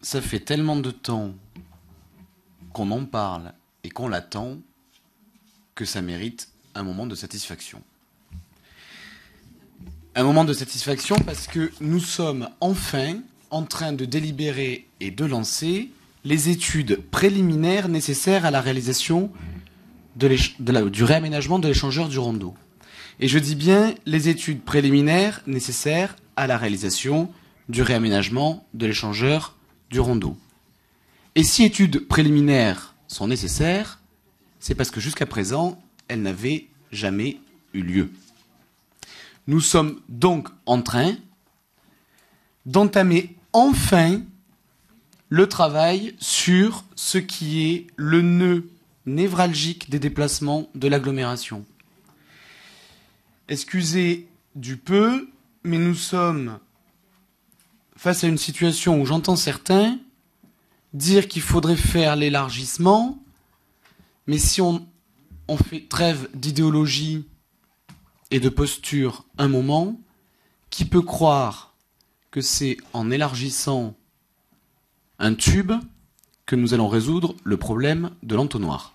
Ça fait tellement de temps qu'on en parle et qu'on l'attend que ça mérite un moment de satisfaction. Un moment de satisfaction parce que nous sommes enfin en train de délibérer et de lancer les études préliminaires nécessaires à la réalisation du réaménagement de l'échangeur du rondeau. Et je dis bien les études préliminaires nécessaires à la réalisation du réaménagement de l'échangeur du rondeau. Et si études préliminaires sont nécessaires, c'est parce que jusqu'à présent, elles n'avaient jamais eu lieu. Nous sommes donc en train d'entamer enfin le travail sur ce qui est le nœud névralgique des déplacements de l'agglomération excusez du peu, mais nous sommes face à une situation où j'entends certains dire qu'il faudrait faire l'élargissement, mais si on, fait trêve d'idéologie et de posture un moment, qui peut croire que c'est en élargissant un tube que nous allons résoudre le problème de l'entonnoir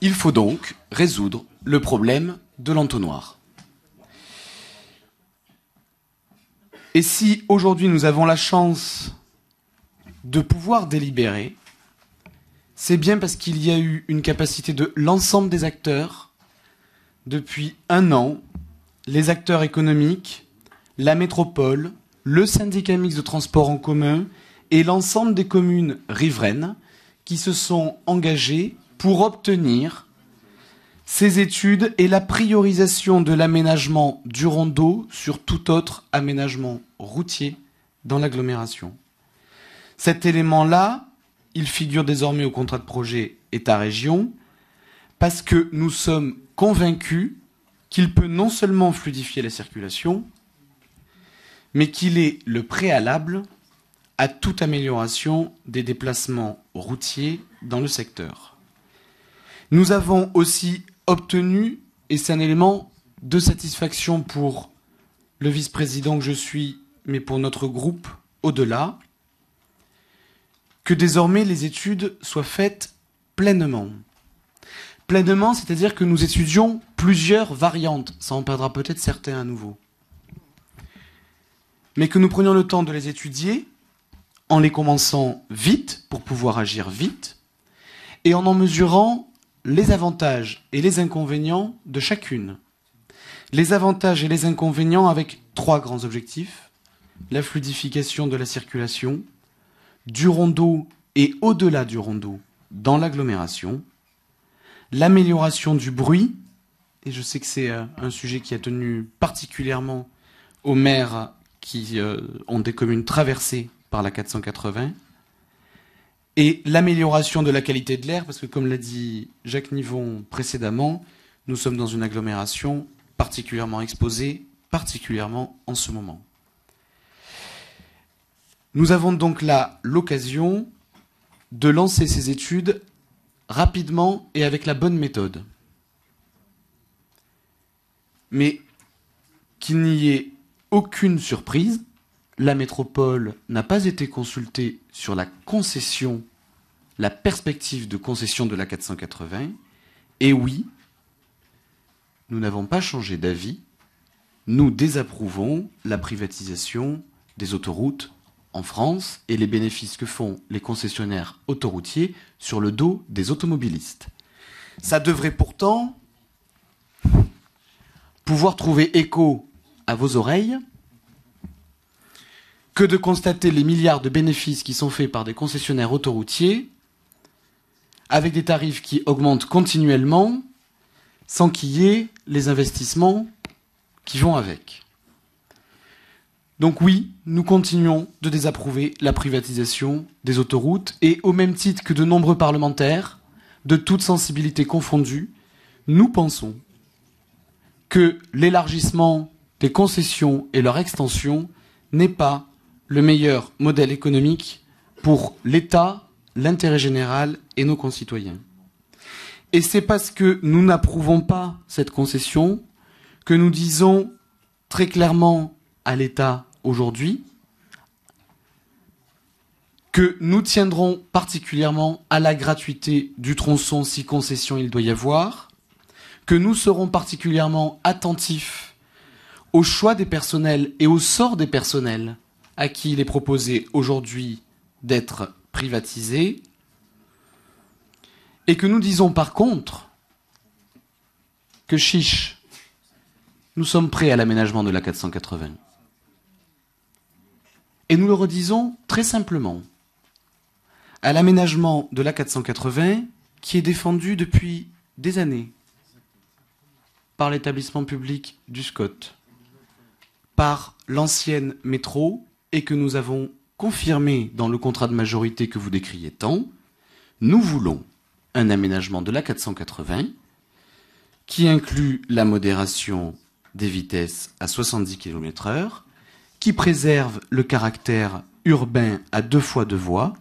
il faut donc résoudre le problème de l'entonnoir. Et si aujourd'hui nous avons la chance de pouvoir délibérer, c'est bien parce qu'il y a eu une capacité de l'ensemble des acteurs depuis un an, les acteurs économiques, la métropole, le syndicat mixte de transport en commun et l'ensemble des communes riveraines qui se sont engagées pour obtenir ces études et la priorisation de l'aménagement du rondeau sur tout autre aménagement routier dans l'agglomération. Cet élément-là, il figure désormais au contrat de projet État-région parce que nous sommes convaincus qu'il peut non seulement fluidifier la circulation, mais qu'il est le préalable à toute amélioration des déplacements routiers dans le secteur. Nous avons aussi obtenu, et c'est un élément de satisfaction pour le vice-président que je suis, mais pour notre groupe au-delà, que désormais les études soient faites pleinement. Pleinement, c'est-à-dire que nous étudions plusieurs variantes, ça en perdra peut-être certains à nouveau, mais que nous prenions le temps de les étudier en les commençant vite pour pouvoir agir vite et en en mesurant les avantages et les inconvénients de chacune. Les avantages et les inconvénients avec trois grands objectifs. La fluidification de la circulation, du rondeau et au-delà du rondeau, dans l'agglomération. L'amélioration du bruit, et je sais que c'est euh, un sujet qui a tenu particulièrement aux maires qui euh, ont des communes traversées par la 480 et l'amélioration de la qualité de l'air, parce que comme l'a dit Jacques Nivon précédemment, nous sommes dans une agglomération particulièrement exposée, particulièrement en ce moment. Nous avons donc là l'occasion de lancer ces études rapidement et avec la bonne méthode. Mais qu'il n'y ait aucune surprise, la métropole n'a pas été consultée sur la concession, la perspective de concession de la 480. Et oui, nous n'avons pas changé d'avis. Nous désapprouvons la privatisation des autoroutes en France et les bénéfices que font les concessionnaires autoroutiers sur le dos des automobilistes. Ça devrait pourtant pouvoir trouver écho à vos oreilles que de constater les milliards de bénéfices qui sont faits par des concessionnaires autoroutiers avec des tarifs qui augmentent continuellement sans qu'il y ait les investissements qui vont avec. Donc oui, nous continuons de désapprouver la privatisation des autoroutes et au même titre que de nombreux parlementaires, de toute sensibilité confondue, nous pensons que l'élargissement des concessions et leur extension n'est pas le meilleur modèle économique pour l'État, l'intérêt général et nos concitoyens. Et c'est parce que nous n'approuvons pas cette concession que nous disons très clairement à l'État aujourd'hui que nous tiendrons particulièrement à la gratuité du tronçon si concession il doit y avoir, que nous serons particulièrement attentifs au choix des personnels et au sort des personnels à qui il est proposé aujourd'hui d'être privatisé, et que nous disons par contre que chiche, nous sommes prêts à l'aménagement de la 480. Et nous le redisons très simplement, à l'aménagement de la 480 qui est défendu depuis des années par l'établissement public du SCOT, par l'ancienne métro et que nous avons confirmé dans le contrat de majorité que vous décriez tant, nous voulons un aménagement de la 480 qui inclut la modération des vitesses à 70 km/h, qui préserve le caractère urbain à deux fois deux voies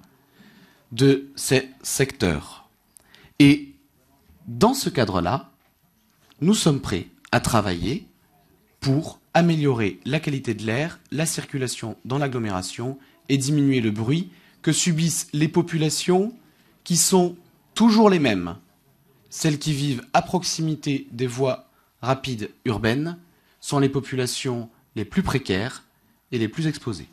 de ces secteurs. Et dans ce cadre-là, nous sommes prêts à travailler pour améliorer la qualité de l'air, la circulation dans l'agglomération et diminuer le bruit que subissent les populations qui sont toujours les mêmes, celles qui vivent à proximité des voies rapides urbaines sont les populations les plus précaires et les plus exposées.